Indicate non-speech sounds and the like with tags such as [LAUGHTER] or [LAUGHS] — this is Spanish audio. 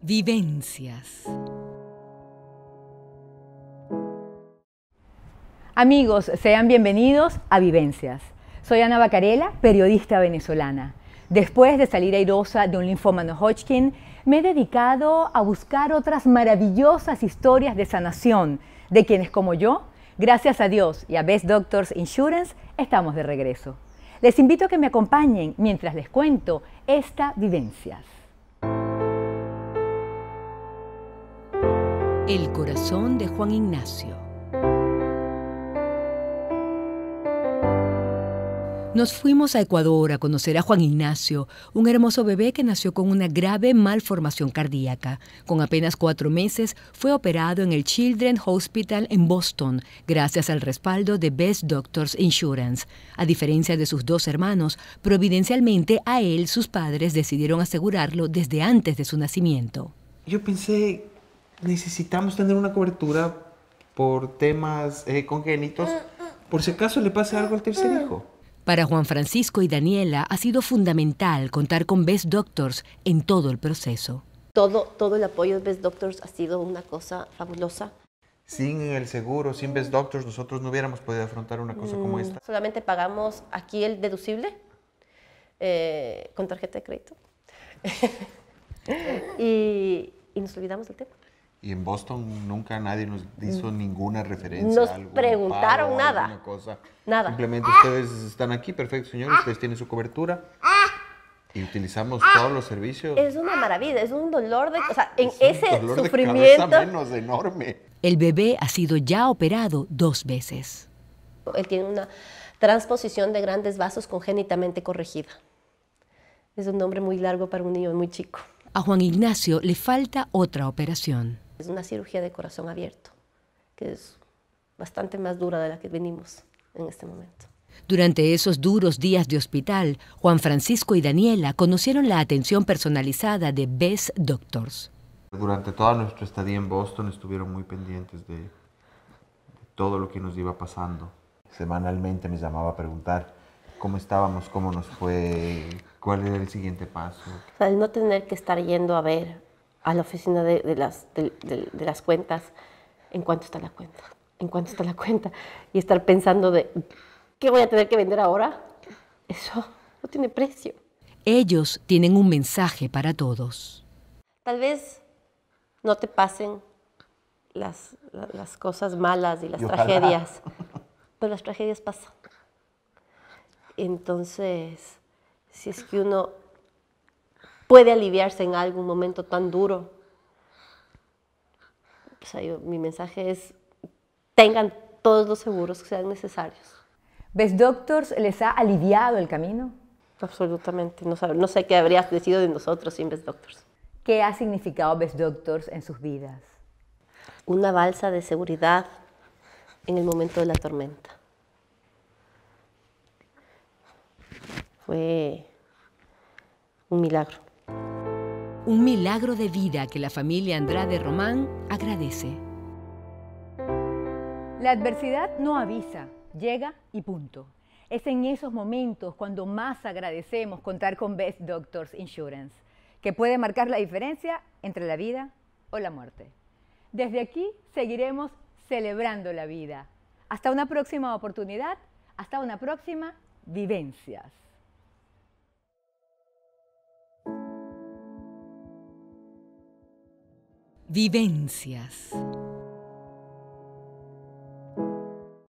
Vivencias. Amigos, sean bienvenidos a Vivencias. Soy Ana Bacarela, periodista venezolana. Después de salir airosa de un linfómano Hodgkin, me he dedicado a buscar otras maravillosas historias de sanación de quienes como yo, gracias a Dios y a Best Doctors Insurance, estamos de regreso. Les invito a que me acompañen mientras les cuento esta vivencias. El corazón de Juan Ignacio. Nos fuimos a Ecuador a conocer a Juan Ignacio, un hermoso bebé que nació con una grave malformación cardíaca. Con apenas cuatro meses fue operado en el Children's Hospital en Boston, gracias al respaldo de Best Doctors Insurance. A diferencia de sus dos hermanos, providencialmente a él sus padres decidieron asegurarlo desde antes de su nacimiento. Yo pensé necesitamos tener una cobertura por temas eh, congénitos, por si acaso le pase algo al tercer hijo. Para Juan Francisco y Daniela ha sido fundamental contar con Best Doctors en todo el proceso. Todo, todo el apoyo de Best Doctors ha sido una cosa fabulosa. Sin el seguro, sin Best Doctors, nosotros no hubiéramos podido afrontar una cosa como mm. esta. Solamente pagamos aquí el deducible eh, con tarjeta de crédito. [LAUGHS] y, y nos olvidamos del tema. Y en Boston nunca nadie nos hizo mm. ninguna referencia. Nos preguntaron nada. Nada. Simplemente ah. ustedes están aquí, perfecto, señores, ah. ustedes tienen su cobertura. Ah. Y utilizamos todos los servicios. Es una maravilla, es un dolor de. O sea, en ese sufrimiento. menos enorme. El bebé ha sido ya operado dos veces. Él tiene una transposición de grandes vasos congénitamente corregida. Es un nombre muy largo para un niño muy chico. A Juan Ignacio le falta otra operación. Es una cirugía de corazón abierto, que es bastante más dura de la que venimos en este momento. Durante esos duros días de hospital, Juan Francisco y Daniela conocieron la atención personalizada de Best Doctors. Durante toda nuestra estadía en Boston estuvieron muy pendientes de, todo lo que nos iba pasando. Semanalmente me llamaba a preguntar cómo estábamos, cómo nos fue, cuál era el siguiente paso. O no tener que estar yendo a ver a la oficina de, las, de, las cuentas, en cuánto está la cuenta, en cuánto está la cuenta, y estar pensando de qué voy a tener que vender ahora, eso no tiene precio. Ellos tienen un mensaje para todos. Tal vez no te pasen las, cosas malas y las tragedias, pero las tragedias pasan. Entonces, si es que uno puede aliviarse en algún momento tan duro. O pues mi mensaje es, tengan todos los seguros que sean necesarios. ¿Best Doctors les ha aliviado el camino? Absolutamente, no, no sé qué habría sido de nosotros sin Best Doctors. ¿Qué ha significado Best Doctors en sus vidas? Una balsa de seguridad en el momento de la tormenta. Fue un milagro un milagro de vida que la familia Andrade Román agradece. La adversidad no avisa, llega y punto. Es en esos momentos cuando más agradecemos contar con Best Doctors Insurance, que puede marcar la diferencia entre la vida o la muerte. Desde aquí seguiremos celebrando la vida. Hasta una próxima oportunidad, hasta una próxima vivencias. Vivencias.